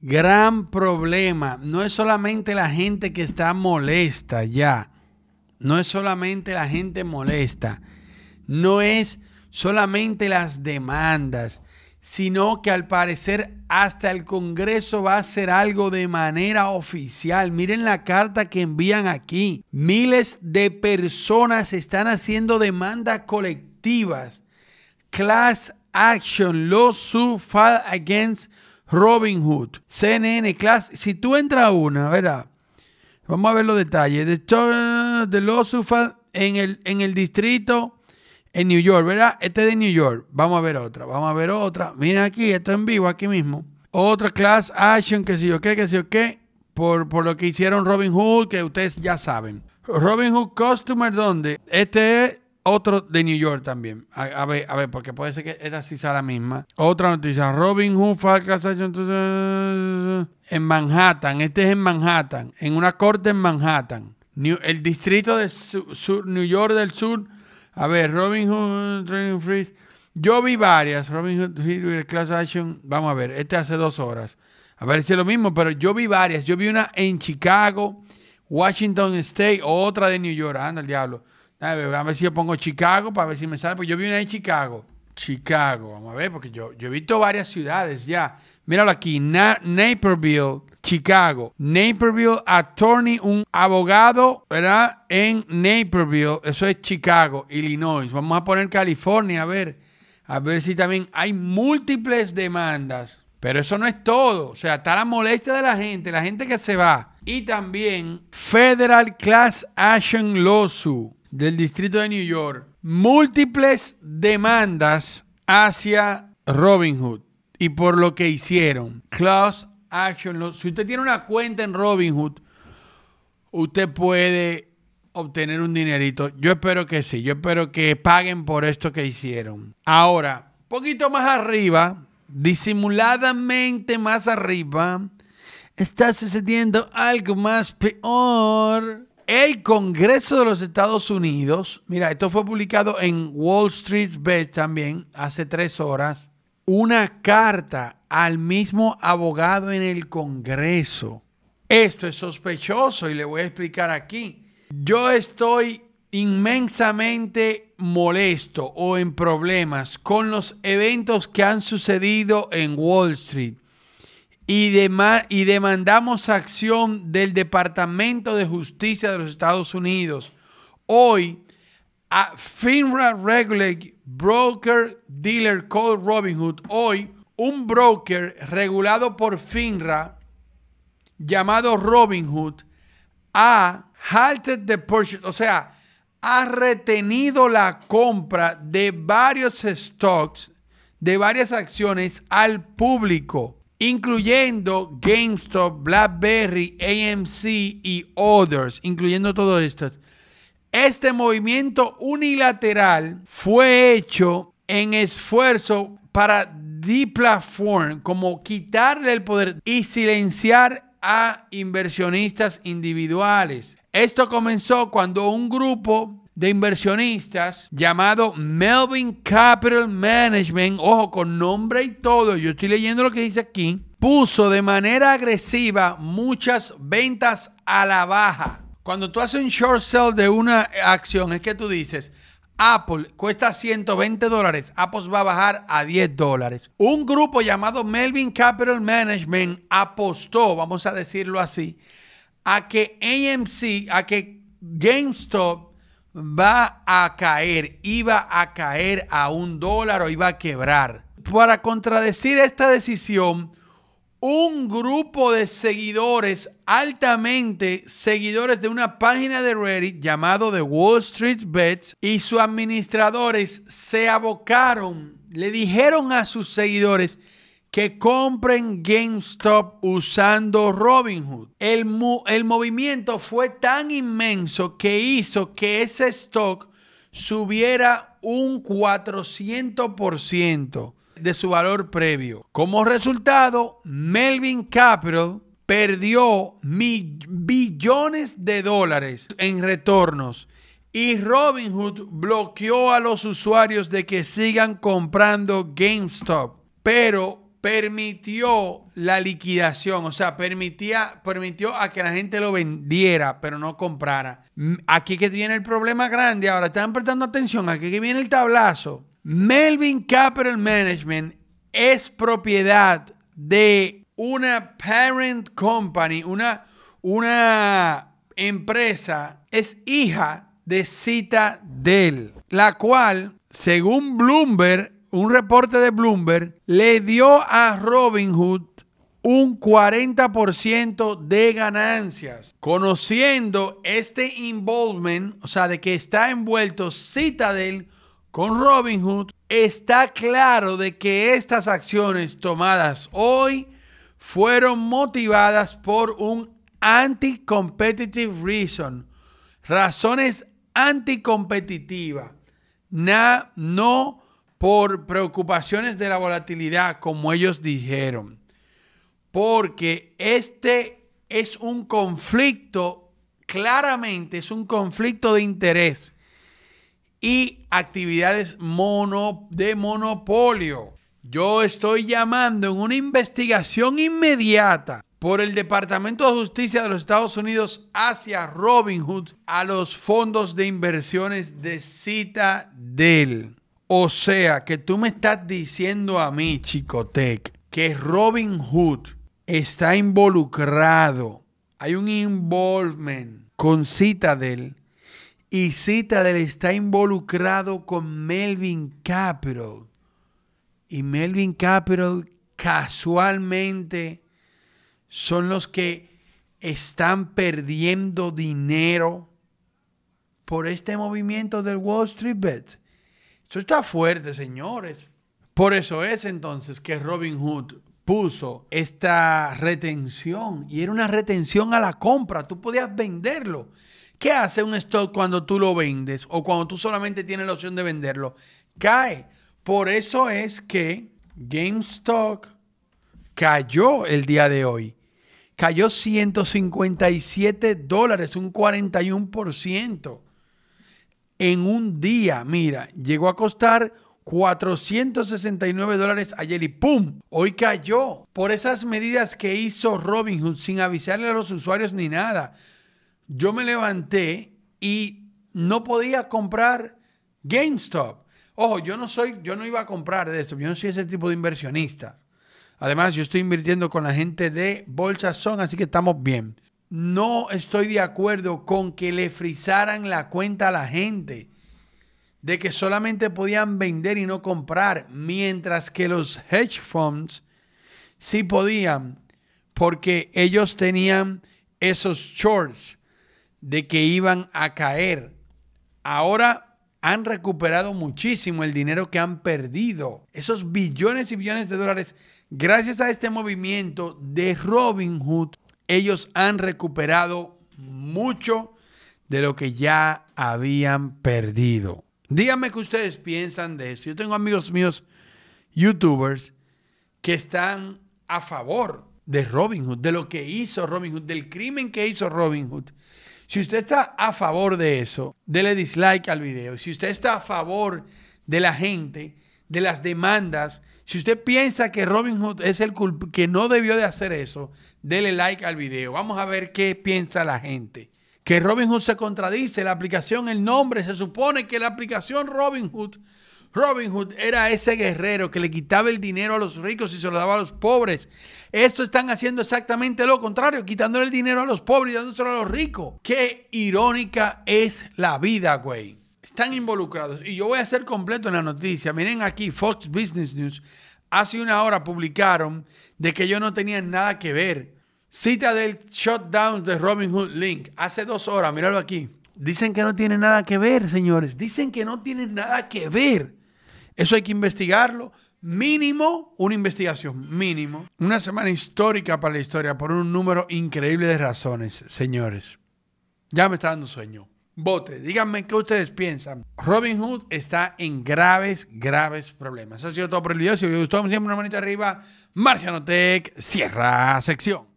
gran problema. No es solamente la gente que está molesta ya. No es solamente la gente molesta. No es solamente las demandas, sino que al parecer hasta el Congreso va a hacer algo de manera oficial. Miren la carta que envían aquí. Miles de personas están haciendo demandas colectivas. Class action, lawsuit filed against Robin Hood, CNN Class. Si tú entras a una, ¿verdad? vamos a ver los detalles. De, de los en el, en el distrito, en New York, ¿verdad? Este es de New York. Vamos a ver otra, vamos a ver otra. Miren aquí, esto en vivo, aquí mismo. Otra class action, que si yo qué, que sé yo qué, por, por lo que hicieron Robin Hood, que ustedes ya saben. Robin Hood Customer, ¿dónde? Este es otro de New York también. A, ver, a ver, porque puede ser que esta sí sea la misma. Otra noticia. Robin Hood en Manhattan. Este es en Manhattan. En una corte en Manhattan. el distrito de sur, New York del Sur. A ver, Robin Hood, Freeze. Yo vi varias. Robin Hood, Hill, Class Action. Vamos a ver. Este hace dos horas. A ver si es lo mismo, pero yo vi varias. Yo vi una en Chicago, Washington State, otra de New York. Anda el diablo. A ver, si yo pongo Chicago para ver si me sale, porque yo vi una en Chicago. Chicago, vamos a ver, porque yo, yo he visto varias ciudades ya. Míralo aquí, Naperville, Chicago. Naperville Attorney, un abogado, ¿verdad? En Naperville, eso es Chicago, Illinois. Vamos a poner California, a ver, a ver si también hay múltiples demandas. Pero eso no es todo. O sea, está la molestia de la gente, la gente que se va. Y también Federal Class Action Lawsuit del Distrito de New York múltiples demandas hacia Robin Hood y por lo que hicieron. Class Action. Si usted tiene una cuenta en Robin Hood, usted puede obtener un dinerito. Yo espero que sí, yo espero que paguen por esto que hicieron. Ahora, poquito más arriba, disimuladamente más arriba, está sucediendo algo más peor. El Congreso de los Estados Unidos, mira, esto fue publicado en Wall Street Bet también hace tres horas, una carta al mismo abogado en el Congreso. Esto es sospechoso y le voy a explicar aquí. Yo estoy inmensamente molesto o en problemas con los eventos que han sucedido en Wall Street y, demandamos acción del Departamento de Justicia de los Estados Unidos. Hoy, a FINRA Regulate Broker Dealer called Robinhood, hoy un broker regulado por FINRA llamado Robinhood ha halted the purchase, o sea, ha retenido la compra de varios stocks, de varias acciones al público incluyendo GameStop, BlackBerry, AMC y others, incluyendo todos estos. Este movimiento unilateral fue hecho en esfuerzo para deplatform, como quitarle el poder y silenciar a inversionistas individuales. Esto comenzó cuando un grupo de inversionistas llamado Melvin Capital Management, ojo, con nombre y todo, yo estoy leyendo lo que dice aquí, puso de manera agresiva muchas ventas a la baja. Cuando tú haces un short sell de una acción, es que tú dices, Apple cuesta 120 dólares, Apple va a bajar a 10 dólares. Un grupo llamado Melvin Capital Management apostó, vamos a decirlo así, a que AMC, a que GameStop va a caer, iba a caer a un dólar o iba a quebrar. Para contradecir esta decisión, un grupo de seguidores, altamente seguidores de una página de Reddit llamado The Wall Street Bets y sus administradores se abocaron, le dijeron a sus seguidores, que compren GameStop usando Robinhood. El, el movimiento fue tan inmenso que hizo que ese stock subiera un 400% de su valor previo. Como resultado, Melvin Capital perdió billones de dólares en retornos y Robinhood bloqueó a los usuarios de que sigan comprando GameStop. Pero permitió la liquidación, o sea, permitía, permitió a que la gente lo vendiera, pero no comprara. Aquí que viene el problema grande, ahora están prestando atención, aquí que viene el tablazo. Melvin Capital Management es propiedad de una parent company, una, una empresa, es hija de Citadel, la cual, según Bloomberg, un reporte de Bloomberg, le dio a Robinhood un 40% de ganancias. Conociendo este involvement, o sea, de que está envuelto Citadel con Robinhood, está claro de que estas acciones tomadas hoy fueron motivadas por un anti-competitive reason, razones anticompetitivas. Na, no por preocupaciones de la volatilidad, como ellos dijeron, porque este es un conflicto, claramente es un conflicto de interés y actividades mono, de monopolio. Yo estoy llamando en una investigación inmediata por el Departamento de Justicia de los Estados Unidos hacia Robinhood a los fondos de inversiones de Citadel. O sea, que tú me estás diciendo a mí, Chicotec, que Robin Hood está involucrado. Hay un involvement con Citadel. Y Citadel está involucrado con Melvin Capital. Y Melvin Capital casualmente son los que están perdiendo dinero por este movimiento del Wall Street Bets. Eso está fuerte, señores. Por eso es entonces que Robin Hood puso esta retención y era una retención a la compra. Tú podías venderlo. ¿Qué hace un stock cuando tú lo vendes o cuando tú solamente tienes la opción de venderlo? Cae. Por eso es que GameStop cayó el día de hoy. Cayó 157 dólares, un 41% en un día. Mira, llegó a costar 469 dólares ayer y ¡pum! Hoy cayó por esas medidas que hizo Robin Hood sin avisarle a los usuarios ni nada. Yo me levanté y no podía comprar GameStop. Ojo, yo no soy, yo no iba a comprar de esto, yo no soy ese tipo de inversionista. Además, yo estoy invirtiendo con la gente de Bolsa Son, así que estamos bien no estoy de acuerdo con que le frisaran la cuenta a la gente de que solamente podían vender y no comprar, mientras que los hedge funds sí podían, porque ellos tenían esos shorts de que iban a caer. Ahora han recuperado muchísimo el dinero que han perdido, esos billones y billones de dólares, gracias a este movimiento de Robin Hood ellos han recuperado mucho de lo que ya habían perdido. Díganme qué ustedes piensan de eso. Yo tengo amigos míos, youtubers, que están a favor de Robin Hood, de lo que hizo Robin Hood, del crimen que hizo Robin Hood. Si usted está a favor de eso, dele dislike al video. Si usted está a favor de la gente, de las demandas, si usted piensa que Robin Hood es el que no debió de hacer eso, dele like al video. Vamos a ver qué piensa la gente. Que Robin Hood se contradice, la aplicación, el nombre, se supone que la aplicación Robin Hood, Robin Hood era ese guerrero que le quitaba el dinero a los ricos y se lo daba a los pobres. Esto están haciendo exactamente lo contrario, quitándole el dinero a los pobres y dándoselo a los ricos. Qué irónica es la vida, güey están involucrados. Y yo voy a ser completo en la noticia. Miren aquí, Fox Business News, hace una hora publicaron de que yo no tenía nada que ver. Cita del shutdown de Robin Hood Link, hace dos horas, míralo aquí. Dicen que no tiene nada que ver, señores. Dicen que no tiene nada que ver. Eso hay que investigarlo. Mínimo una investigación, mínimo. Una semana histórica para la historia por un número increíble de razones, señores. Ya me está dando sueño bote, Díganme qué ustedes piensan. Robin Hood está en graves, graves problemas. Eso ha sido todo por el video. Si les gustó, siempre una manita arriba. Tech, cierra sección.